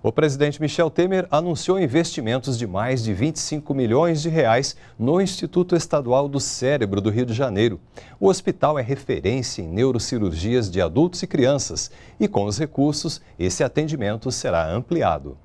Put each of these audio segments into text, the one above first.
O presidente Michel Temer anunciou investimentos de mais de 25 milhões de reais no Instituto Estadual do Cérebro do Rio de Janeiro. O hospital é referência em neurocirurgias de adultos e crianças e, com os recursos, esse atendimento será ampliado.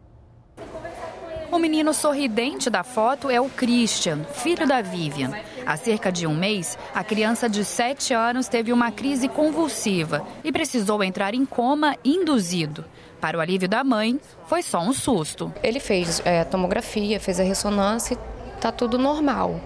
O menino sorridente da foto é o Christian, filho da Vivian. Há cerca de um mês, a criança de 7 anos teve uma crise convulsiva e precisou entrar em coma induzido. Para o alívio da mãe, foi só um susto. Ele fez é, tomografia, fez a ressonância e tá tudo normal.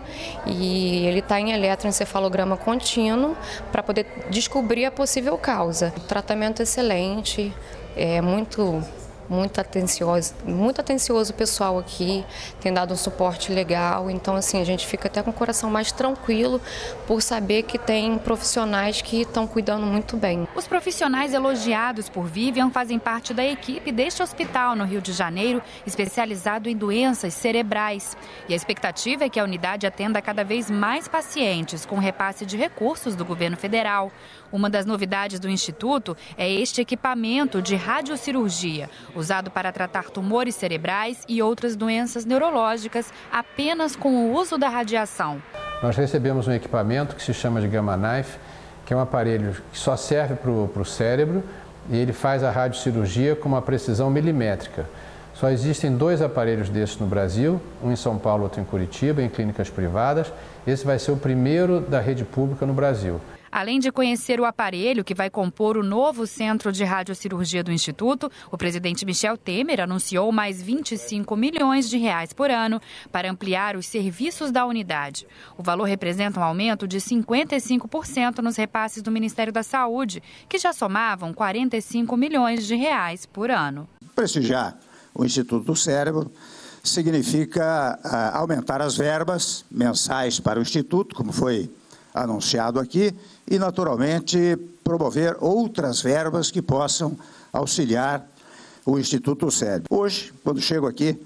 E ele está em eletroencefalograma contínuo para poder descobrir a possível causa. tratamento é excelente, é muito muito atencioso, muito atencioso o pessoal aqui, tem dado um suporte legal. Então, assim, a gente fica até com o coração mais tranquilo por saber que tem profissionais que estão cuidando muito bem. Os profissionais elogiados por Vivian fazem parte da equipe deste hospital no Rio de Janeiro, especializado em doenças cerebrais. E a expectativa é que a unidade atenda cada vez mais pacientes com repasse de recursos do governo federal. Uma das novidades do Instituto é este equipamento de radiocirurgia, usado para tratar tumores cerebrais e outras doenças neurológicas apenas com o uso da radiação. Nós recebemos um equipamento que se chama de Gamma Knife, que é um aparelho que só serve para o cérebro e ele faz a radiocirurgia com uma precisão milimétrica. Só existem dois aparelhos desses no Brasil, um em São Paulo, outro em Curitiba, em clínicas privadas. Esse vai ser o primeiro da rede pública no Brasil. Além de conhecer o aparelho que vai compor o novo Centro de Radiocirurgia do Instituto, o presidente Michel Temer anunciou mais 25 milhões de reais por ano para ampliar os serviços da unidade. O valor representa um aumento de 55% nos repasses do Ministério da Saúde, que já somavam 45 milhões de reais por ano. Prestigiar o Instituto do Cérebro significa ah, aumentar as verbas mensais para o Instituto, como foi anunciado aqui e, naturalmente, promover outras verbas que possam auxiliar o Instituto Cérebro. Hoje, quando chego aqui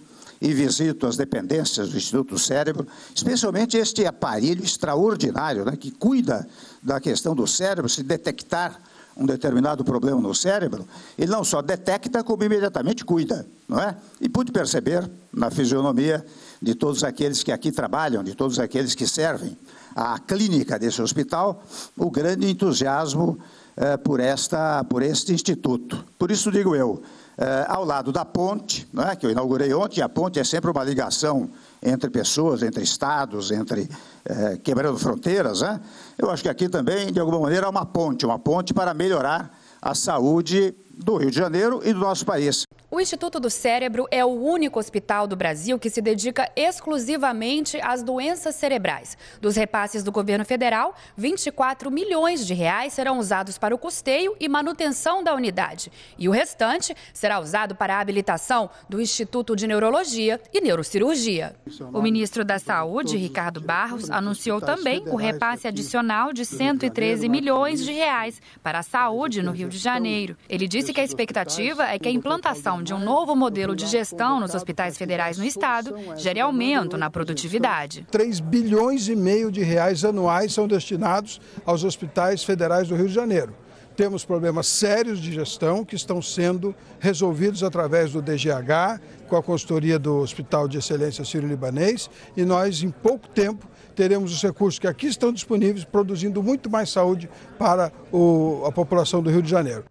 e visito as dependências do Instituto Cérebro, especialmente este aparelho extraordinário né, que cuida da questão do cérebro, se detectar um determinado problema no cérebro, ele não só detecta, como imediatamente cuida, não é? E pude perceber na fisionomia de todos aqueles que aqui trabalham, de todos aqueles que servem à clínica desse hospital, o grande entusiasmo eh, por, esta, por este instituto. Por isso digo eu, eh, ao lado da ponte, é, que eu inaugurei ontem, a ponte é sempre uma ligação entre pessoas, entre estados, entre eh, quebrando fronteiras. Né? Eu acho que aqui também, de alguma maneira, é uma ponte, uma ponte para melhorar a saúde do Rio de Janeiro e do nosso país. O Instituto do Cérebro é o único hospital do Brasil que se dedica exclusivamente às doenças cerebrais. Dos repasses do governo federal, 24 milhões de reais serão usados para o custeio e manutenção da unidade. E o restante será usado para a habilitação do Instituto de Neurologia e Neurocirurgia. O ministro da Saúde, Ricardo Barros, anunciou também o repasse adicional de 113 milhões de reais para a saúde no Rio de Janeiro. Ele disse que a expectativa é que a implantação de um novo modelo de gestão nos hospitais federais no estado gere aumento na produtividade. 3 bilhões e meio de reais anuais são destinados aos hospitais federais do Rio de Janeiro. Temos problemas sérios de gestão que estão sendo resolvidos através do DGH, com a consultoria do Hospital de Excelência Sírio-Libanês, e nós, em pouco tempo, teremos os recursos que aqui estão disponíveis, produzindo muito mais saúde para o, a população do Rio de Janeiro.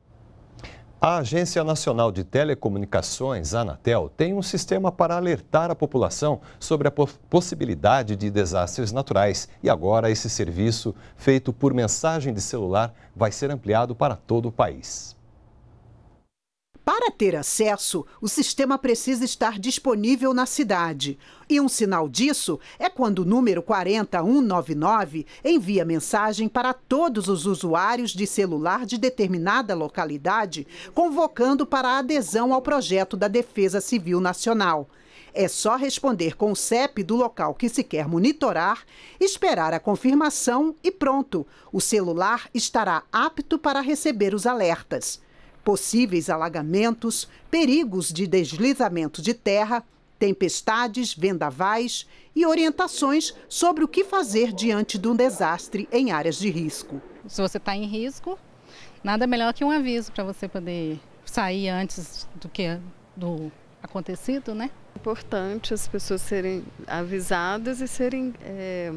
A Agência Nacional de Telecomunicações, Anatel, tem um sistema para alertar a população sobre a possibilidade de desastres naturais. E agora, esse serviço, feito por mensagem de celular, vai ser ampliado para todo o país. Para ter acesso, o sistema precisa estar disponível na cidade. E um sinal disso é quando o número 40199 envia mensagem para todos os usuários de celular de determinada localidade, convocando para a adesão ao projeto da Defesa Civil Nacional. É só responder com o CEP do local que se quer monitorar, esperar a confirmação e pronto! O celular estará apto para receber os alertas possíveis alagamentos, perigos de deslizamento de terra, tempestades, vendavais e orientações sobre o que fazer diante de um desastre em áreas de risco. Se você está em risco, nada melhor que um aviso para você poder sair antes do que do acontecido, né? É importante as pessoas serem avisadas e serem é,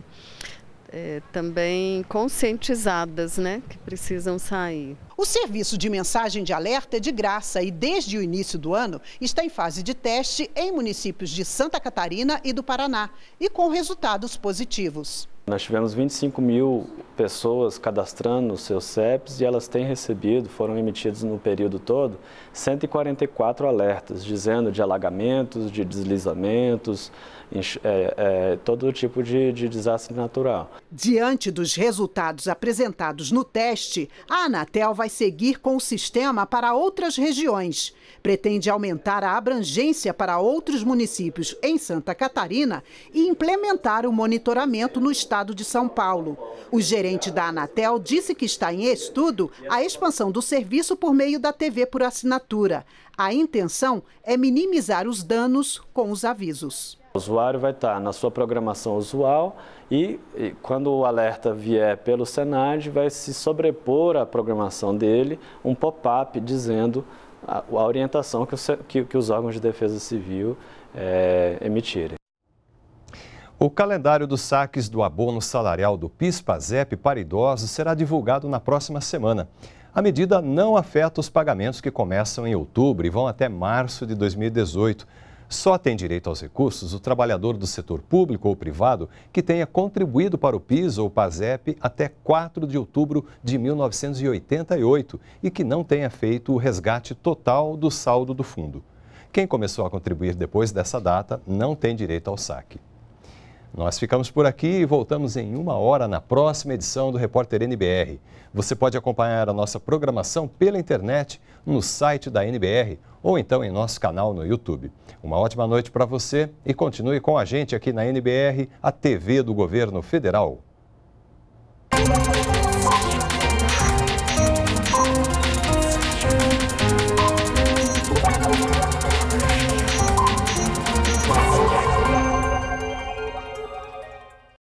é, também conscientizadas, né? Que precisam sair. O serviço de mensagem de alerta é de graça e, desde o início do ano, está em fase de teste em municípios de Santa Catarina e do Paraná e com resultados positivos. Nós tivemos 25 mil pessoas cadastrando os seus CEPs e elas têm recebido, foram emitidos no período todo, 144 alertas, dizendo de alagamentos, de deslizamentos, é, é, todo tipo de, de desastre natural. Diante dos resultados apresentados no teste, a Anatel vai vai seguir com o sistema para outras regiões. Pretende aumentar a abrangência para outros municípios em Santa Catarina e implementar o monitoramento no estado de São Paulo. O gerente da Anatel disse que está em estudo a expansão do serviço por meio da TV por assinatura. A intenção é minimizar os danos com os avisos. O usuário vai estar na sua programação usual e, e quando o alerta vier pelo Senad, vai se sobrepor à programação dele um pop-up dizendo a, a orientação que, o, que, que, os órgãos de defesa civil é, emitirem. O calendário dos saques do abono salarial do PIS-PASEP para idosos será divulgado na próxima semana. A medida não afeta os pagamentos que começam em outubro e vão até março de 2018. Só tem direito aos recursos o trabalhador do setor público ou privado que tenha contribuído para o PIS ou PASEP até 4 de outubro de 1988 e que não tenha feito o resgate total do saldo do fundo. Quem começou a contribuir depois dessa data não tem direito ao saque. Nós ficamos por aqui e voltamos em uma hora na próxima edição do Repórter NBR. Você pode acompanhar a nossa programação pela internet, no site da NBR ou então em nosso canal no YouTube. Uma ótima noite para você e continue com a gente aqui na NBR, a TV do Governo Federal.